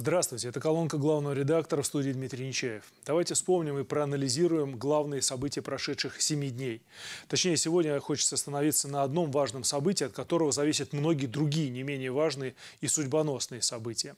Здравствуйте, это колонка главного редактора в студии Дмитрий Нечаев. Давайте вспомним и проанализируем главные события прошедших семи дней. Точнее, сегодня хочется остановиться на одном важном событии, от которого зависят многие другие не менее важные и судьбоносные события.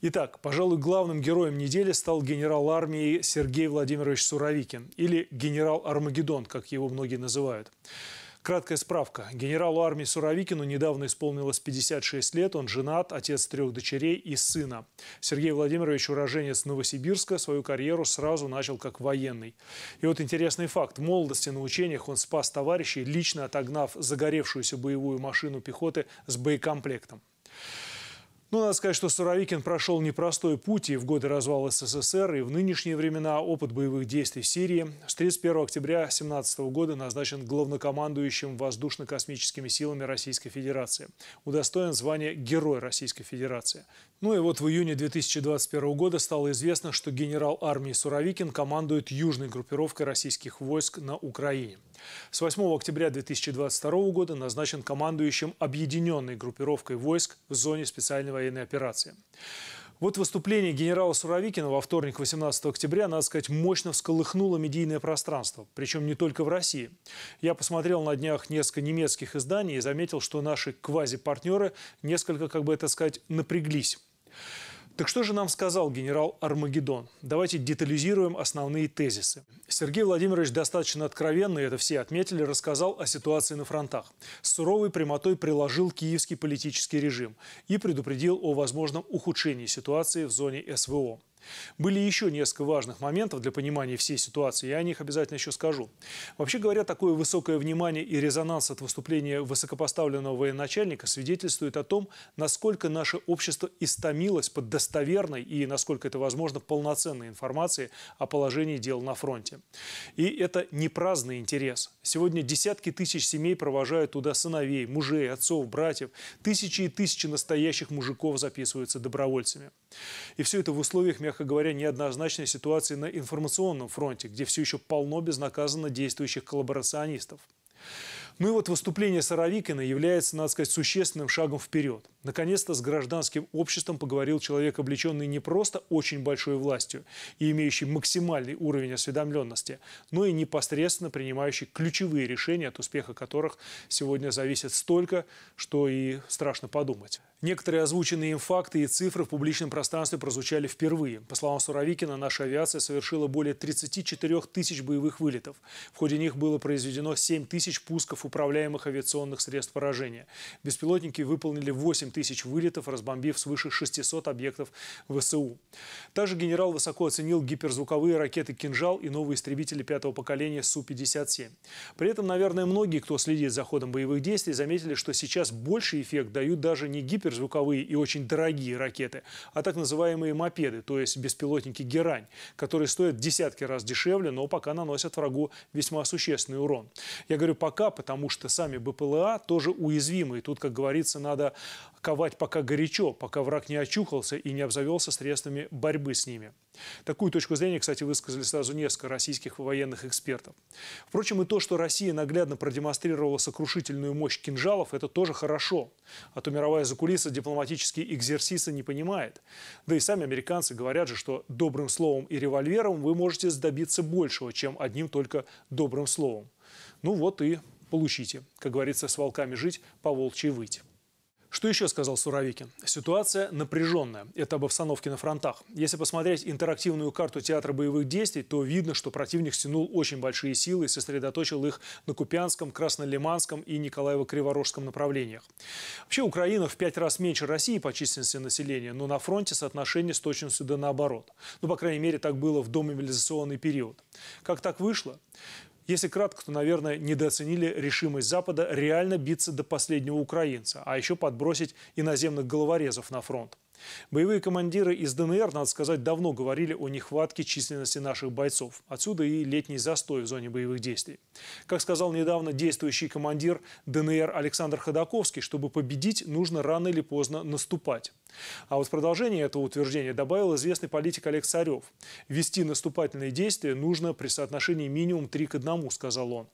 Итак, пожалуй, главным героем недели стал генерал армии Сергей Владимирович Суровикин, или генерал Армагеддон, как его многие называют. Краткая справка. Генералу армии Суровикину недавно исполнилось 56 лет. Он женат, отец трех дочерей и сына. Сергей Владимирович уроженец Новосибирска. Свою карьеру сразу начал как военный. И вот интересный факт. В молодости на учениях он спас товарищей, лично отогнав загоревшуюся боевую машину пехоты с боекомплектом. Ну надо сказать, что Суровикин прошел непростой путь и в годы развала СССР, и в нынешние времена опыт боевых действий в Сирии. С 31 октября 2017 года назначен главнокомандующим воздушно-космическими силами Российской Федерации. Удостоен звания Герой Российской Федерации. Ну и вот в июне 2021 года стало известно, что генерал армии Суровикин командует южной группировкой российских войск на Украине. С 8 октября 2022 года назначен командующим объединенной группировкой войск в зоне специальной военной операции. Вот выступление генерала Суровикина во вторник, 18 октября, надо сказать, мощно всколыхнуло медийное пространство, причем не только в России. Я посмотрел на днях несколько немецких изданий и заметил, что наши квазипартнеры несколько, как бы это сказать, напряглись. Так что же нам сказал генерал Армагеддон? Давайте детализируем основные тезисы. Сергей Владимирович достаточно откровенно, это все отметили, рассказал о ситуации на фронтах. С суровой прямотой приложил киевский политический режим и предупредил о возможном ухудшении ситуации в зоне СВО. Были еще несколько важных моментов для понимания всей ситуации, я о них обязательно еще скажу. Вообще говоря, такое высокое внимание и резонанс от выступления высокопоставленного военачальника свидетельствует о том, насколько наше общество истомилось под достоверной и, насколько это возможно, полноценной информацией о положении дел на фронте. И это не праздный интерес. Сегодня десятки тысяч семей провожают туда сыновей, мужей, отцов, братьев. Тысячи и тысячи настоящих мужиков записываются добровольцами. И все это в условиях, мягко говоря, неоднозначной ситуации на информационном фронте, где все еще полно безнаказанно действующих коллаборационистов. Ну и вот выступление Саровикина является, надо сказать, существенным шагом вперед. Наконец-то с гражданским обществом поговорил человек, облеченный не просто очень большой властью и имеющий максимальный уровень осведомленности, но и непосредственно принимающий ключевые решения, от успеха которых сегодня зависит столько, что и страшно подумать. Некоторые озвученные им факты и цифры в публичном пространстве прозвучали впервые. По словам Суровикина, наша авиация совершила более 34 тысяч боевых вылетов. В ходе них было произведено 7 тысяч пусков управляемых авиационных средств поражения. Беспилотники выполнили 8 тысяч вылетов, разбомбив свыше 600 объектов ВСУ. Также генерал высоко оценил гиперзвуковые ракеты «Кинжал» и новые истребители пятого поколения Су-57. При этом, наверное, многие, кто следит за ходом боевых действий, заметили, что сейчас больший эффект дают даже не гиперзвуковые и очень дорогие ракеты, а так называемые мопеды, то есть беспилотники «Герань», которые стоят десятки раз дешевле, но пока наносят врагу весьма существенный урон. Я говорю «пока», потому потому что сами БПЛА тоже уязвимы. И тут, как говорится, надо ковать пока горячо, пока враг не очухался и не обзавелся средствами борьбы с ними. Такую точку зрения, кстати, высказали сразу несколько российских военных экспертов. Впрочем, и то, что Россия наглядно продемонстрировала сокрушительную мощь кинжалов, это тоже хорошо. А то мировая закулиса дипломатические экзерсисы не понимает. Да и сами американцы говорят же, что добрым словом и револьвером вы можете добиться большего, чем одним только добрым словом. Ну вот и получите. Как говорится, с волками жить, по волчьи выть. Что еще сказал Суровикин? Ситуация напряженная. Это об обстановке на фронтах. Если посмотреть интерактивную карту театра боевых действий, то видно, что противник стянул очень большие силы и сосредоточил их на Купянском, Краснолиманском и Николаево-Криворожском направлениях. Вообще Украина в пять раз меньше России по численности населения, но на фронте соотношение с точностью да наоборот. Ну, по крайней мере, так было в домобилизационный период. Как так вышло? Если кратко, то, наверное, недооценили решимость Запада реально биться до последнего украинца, а еще подбросить иноземных головорезов на фронт. Боевые командиры из ДНР, надо сказать, давно говорили о нехватке численности наших бойцов. Отсюда и летний застой в зоне боевых действий. Как сказал недавно действующий командир ДНР Александр Ходаковский, чтобы победить, нужно рано или поздно наступать. А вот в продолжение этого утверждения добавил известный политик Олег Царев. «Вести наступательные действия нужно при соотношении минимум 3 к 1», сказал он.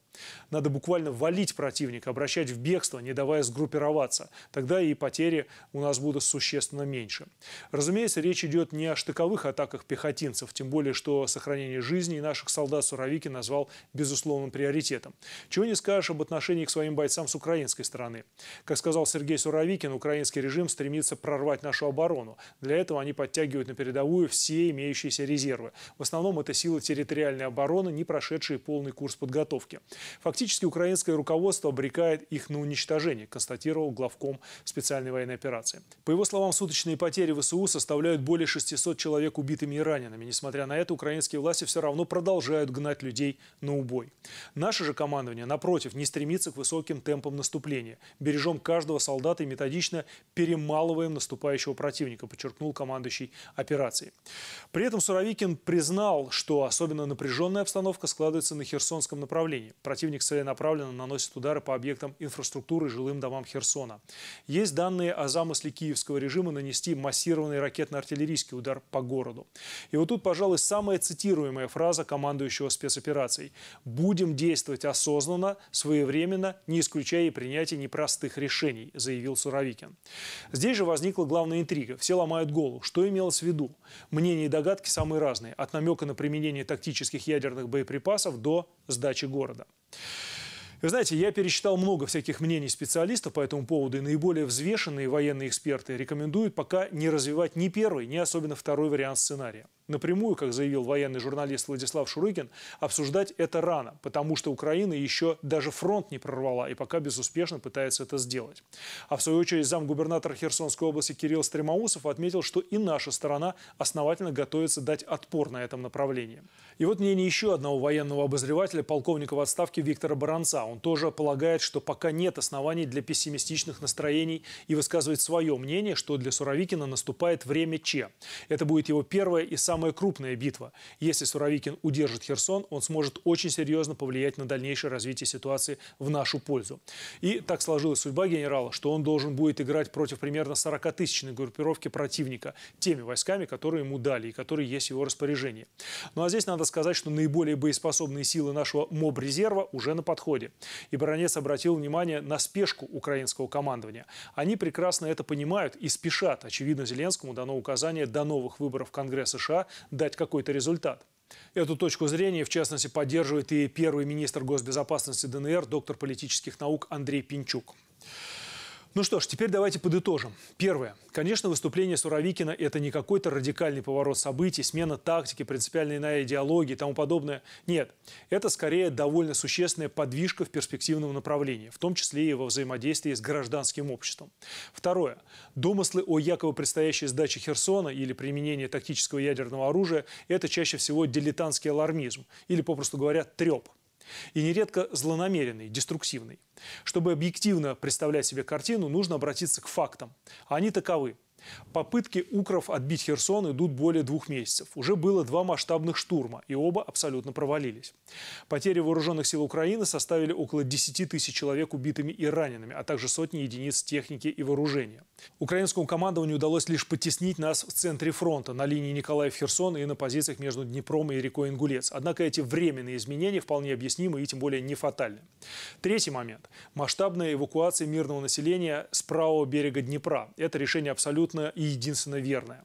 «Надо буквально валить противника, обращать в бегство, не давая сгруппироваться. Тогда и потери у нас будут существенно меньше». Разумеется, речь идет не о штыковых атаках пехотинцев, тем более, что сохранение жизни наших солдат Суровики назвал безусловным приоритетом. Чего не скажешь об отношении к своим бойцам с украинской стороны. Как сказал Сергей Суровикин, украинский режим стремится прорвать нашу оборону. Для этого они подтягивают на передовую все имеющиеся резервы. В основном это силы территориальной обороны, не прошедшие полный курс подготовки. Фактически украинское руководство обрекает их на уничтожение, констатировал главком специальной военной операции. По его словам, суточные потери ВСУ составляют более 600 человек убитыми и ранеными. Несмотря на это, украинские власти все равно продолжают гнать людей на убой. Наше же командование, напротив, не стремится к высоким темпам наступления. Бережем каждого солдата и методично перемалываем наступающие наступающего противника, подчеркнул командующий операцией. При этом Суровикин признал, что особенно напряженная обстановка складывается на Херсонском направлении. Противник целенаправленно наносит удары по объектам инфраструктуры и жилым домам Херсона. Есть данные о замысле киевского режима нанести массированный ракетно-артиллерийский удар по городу. И вот тут, пожалуй, самая цитируемая фраза командующего спецоперацией. «Будем действовать осознанно, своевременно, не исключая принятия непростых решений», заявил Суровикин. Здесь же возникла главная главная интрига. Все ломают голову. Что имелось в виду? Мнения и догадки самые разные. От намека на применение тактических ядерных боеприпасов до сдачи города. Вы знаете, я пересчитал много всяких мнений специалистов по этому поводу, и наиболее взвешенные военные эксперты рекомендуют пока не развивать ни первый, ни особенно второй вариант сценария напрямую, как заявил военный журналист Владислав Шурыгин, обсуждать это рано, потому что Украина еще даже фронт не прорвала и пока безуспешно пытается это сделать. А в свою очередь замгубернатор Херсонской области Кирилл Стремоусов отметил, что и наша сторона основательно готовится дать отпор на этом направлении. И вот мнение еще одного военного обозревателя, полковника в отставке Виктора Баранца. Он тоже полагает, что пока нет оснований для пессимистичных настроений и высказывает свое мнение, что для Суровикина наступает время Че. Это будет его первое и самое самая крупная битва. Если Суровикин удержит Херсон, он сможет очень серьезно повлиять на дальнейшее развитие ситуации в нашу пользу. И так сложилась судьба генерала, что он должен будет играть против примерно 40-тысячной группировки противника теми войсками, которые ему дали и которые есть в его распоряжении. Ну а здесь надо сказать, что наиболее боеспособные силы нашего МОБ-резерва уже на подходе. И баронец обратил внимание на спешку украинского командования. Они прекрасно это понимают и спешат. Очевидно, Зеленскому дано указание до новых выборов Конгресса США дать какой-то результат. Эту точку зрения, в частности, поддерживает и первый министр госбезопасности ДНР, доктор политических наук Андрей Пинчук. Ну что ж, теперь давайте подытожим. Первое. Конечно, выступление Суровикина – это не какой-то радикальный поворот событий, смена тактики, принципиальная иная идеология и тому подобное. Нет, это скорее довольно существенная подвижка в перспективном направлении, в том числе и во взаимодействии с гражданским обществом. Второе. Домыслы о якобы предстоящей сдаче Херсона или применении тактического ядерного оружия – это чаще всего дилетантский алармизм или, попросту говоря, треп и нередко злонамеренный, деструктивный. Чтобы объективно представлять себе картину, нужно обратиться к фактам. Они таковы. Попытки укров отбить Херсон идут более двух месяцев. Уже было два масштабных штурма, и оба абсолютно провалились. Потери вооруженных сил Украины составили около 10 тысяч человек убитыми и ранеными, а также сотни единиц техники и вооружения. Украинскому командованию удалось лишь потеснить нас в центре фронта, на линии Николаев-Херсон и на позициях между Днепром и рекой Ингулец. Однако эти временные изменения вполне объяснимы и тем более не фатальны. Третий момент. Масштабная эвакуация мирного населения с правого берега Днепра. Это решение абсолютно абсолютно и единственно верное.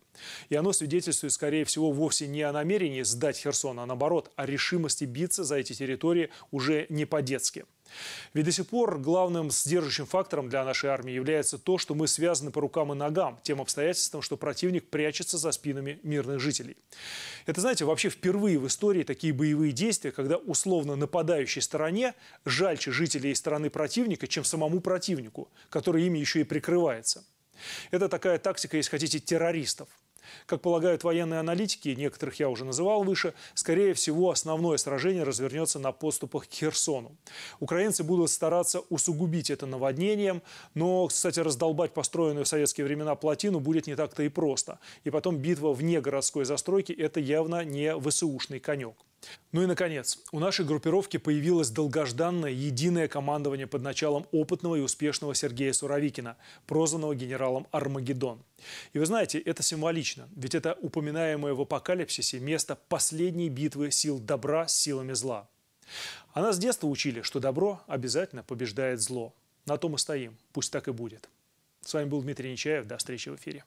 И оно свидетельствует, скорее всего, вовсе не о намерении сдать Херсон, а наоборот, о решимости биться за эти территории уже не по-детски. Ведь до сих пор главным сдерживающим фактором для нашей армии является то, что мы связаны по рукам и ногам, тем обстоятельством, что противник прячется за спинами мирных жителей. Это, знаете, вообще впервые в истории такие боевые действия, когда условно нападающей стороне жальче жителей страны противника, чем самому противнику, который ими еще и прикрывается. Это такая тактика, если хотите, террористов. Как полагают военные аналитики, некоторых я уже называл выше, скорее всего, основное сражение развернется на подступах к Херсону. Украинцы будут стараться усугубить это наводнением, но, кстати, раздолбать построенную в советские времена плотину будет не так-то и просто. И потом битва вне городской застройки – это явно не ВСУшный конек. Ну и, наконец, у нашей группировки появилось долгожданное единое командование под началом опытного и успешного Сергея Суровикина, прозванного генералом Армагеддон. И вы знаете, это символично, ведь это упоминаемое в апокалипсисе место последней битвы сил добра с силами зла. А нас с детства учили, что добро обязательно побеждает зло. На том и стоим, пусть так и будет. С вами был Дмитрий Нечаев, до встречи в эфире.